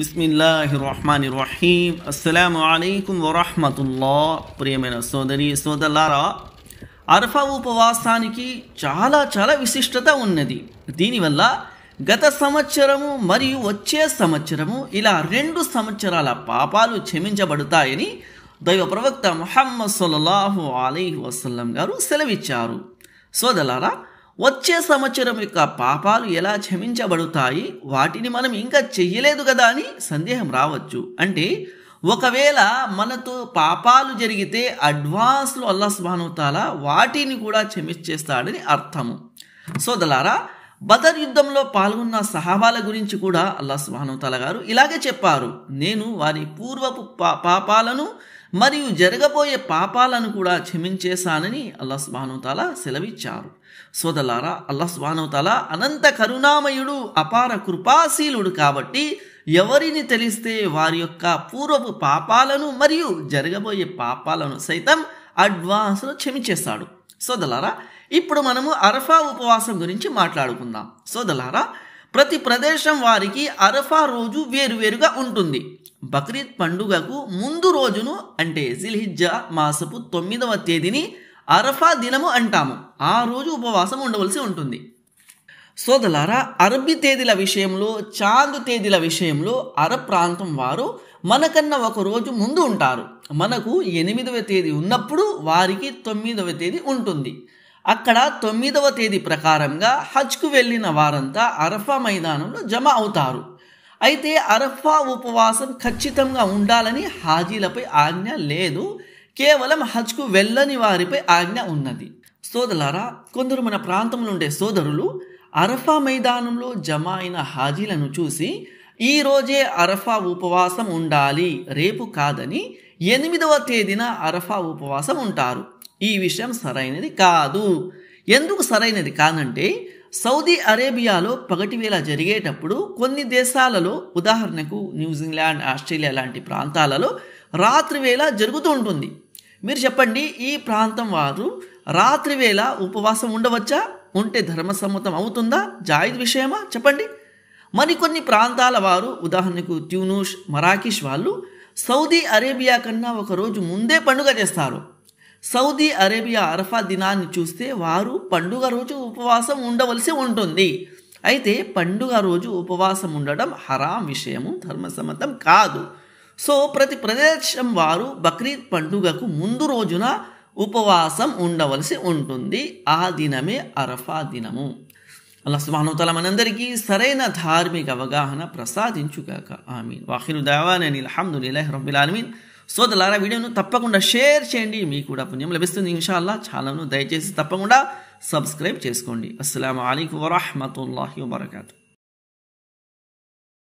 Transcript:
బిస్మిల్లాహి రహమాన్ రహీం అస్సలం అయికం వరహమతుల్లా ప్రియమైన సోదరి సోదరులారా అర్ఫా ఉపవాసానికి చాలా చాలా విశిష్టత ఉన్నది దీనివల్ల గత సంవత్సరము మరియు వచ్చే సంవత్సరము ఇలా రెండు సంవత్సరాల పాపాలు క్షమించబడతాయని దైవ ప్రవక్త ముహమ్మద్ సొల్లాహు అలీ వసల్లం గారు సెలవిచ్చారు సోదరులారా వచ్చే సంవత్సరం యొక్క పాపాలు ఎలా క్షమించబడుతాయి వాటిని మనం ఇంకా చెయ్యలేదు కదా అని సందేహం రావచ్చు అంటే ఒకవేళ మనతో పాపాలు జరిగితే అడ్వాన్స్లు అల్లా స్మానుతాల వాటిని కూడా క్షమించేస్తాడని అర్థము సోదలారా బదర్ యుద్ధంలో పాల్గొన్న సహాబాల గురించి కూడా అల్లా స్మానుతాల గారు ఇలాగే చెప్పారు నేను వారి పూర్వపు పాపాలను మరియు జరగబోయే పాపాలను కూడా క్షమించేశానని అల్లా స్వానుతాల సెలవిచ్చారు సోదలారా అల్లా స్వానుతాల అనంత కరుణామయుడు అపార కృపాశీలుడు కాబట్టి ఎవరిని తెలిస్తే వారి యొక్క పూర్వపు పాపాలను మరియు జరగబోయే పాపాలను సైతం అడ్వాన్స్లో క్షమించేశాడు సోదలారా ఇప్పుడు మనము అరఫా ఉపవాసం గురించి మాట్లాడుకుందాం సోదలారా ప్రతి ప్రదేశం వారికి అరఫా రోజు వేరువేరుగా ఉంటుంది బక్రీద్ పండుగకు ముందు రోజును అంటే జిల్హిజ్జా మాసపు తొమ్మిదవ తేదీని అరఫా దినము అంటాము ఆ రోజు ఉపవాసం ఉండవలసి ఉంటుంది సోదలారా అరబ్బీ తేదీల విషయంలో చాంద్ తేదీల విషయంలో అరబ్ ప్రాంతం వారు మనకన్నా ఒక రోజు ముందు ఉంటారు మనకు ఎనిమిదవ తేదీ ఉన్నప్పుడు వారికి తొమ్మిదవ తేదీ ఉంటుంది అక్కడ తొమ్మిదవ తేదీ ప్రకారంగా హజ్కు వెళ్ళిన వారంతా అరఫా మైదానంలో జమ అవుతారు అయితే అరఫా ఉపవాసం ఖచ్చితంగా ఉండాలని హాజీలపై ఆజ్ఞ లేదు కేవలం హజ్కు వెళ్ళని వారిపై ఆజ్ఞ ఉన్నది సోదరులారా కొందరు మన ప్రాంతంలో ఉండే సోదరులు అరఫా మైదానంలో జమ అయిన హాజీలను చూసి ఈ రోజే అరఫా ఉపవాసం ఉండాలి రేపు కాదని ఎనిమిదవ తేదీన అరఫా ఉపవాసం ఉంటారు ఈ విషయం సరైనది కాదు ఎందుకు సరైనది కాదంటే సౌదీ అరేబియాలో పగటివేళ జరిగేటప్పుడు కొన్ని దేశాలలో ఉదాహరణకు న్యూజిలాండ్ ఆస్ట్రేలియా లాంటి ప్రాంతాలలో రాత్రివేళ జరుగుతూ ఉంటుంది మీరు చెప్పండి ఈ ప్రాంతం వారు రాత్రివేళ ఉపవాసం ఉండవచ్చా ఉంటే ధర్మసమ్మతం అవుతుందా జాయిద్ విషయమా చెప్పండి మరికొన్ని ప్రాంతాల వారు ఉదాహరణకు ట్యూనూష్ మరాకిష్ వాళ్ళు సౌదీ అరేబియా కన్నా ఒకరోజు ముందే పండుగ చేస్తారు సౌదీ అరేబియా అరఫా దినాన్ని చూస్తే వారు పండుగ రోజు ఉపవాసం ఉండవలసి ఉంటుంది అయితే పండుగ రోజు ఉపవాసం ఉండడం హరాం విషయము ధర్మసమ్మతం కాదు సో ప్రతి ప్రదేశం వారు బక్రీద్ పండుగకు ముందు రోజున ఉపవాసం ఉండవలసి ఉంటుంది ఆ దినమే అరఫా దినము అలా సుబానుతల మనందరికీ సరైన ధార్మిక అవగాహన ప్రసాదించుగాక ఆమీన్ వాహిను దావానని అల్హమ్దుల్లాహ్ రబ్బిల్ ఆలమీన్ సోదరులారా వీడియోను తప్పకుండా షేర్ చేయండి మీకు కూడా పుణ్యం లభిస్తుంది ఇన్షాల్లా చాలాను దయచేసి తప్పకుండా సబ్స్క్రైబ్ చేసుకోండి అస్సలం అయికు వరహమతుల్లాహి వబర్కూ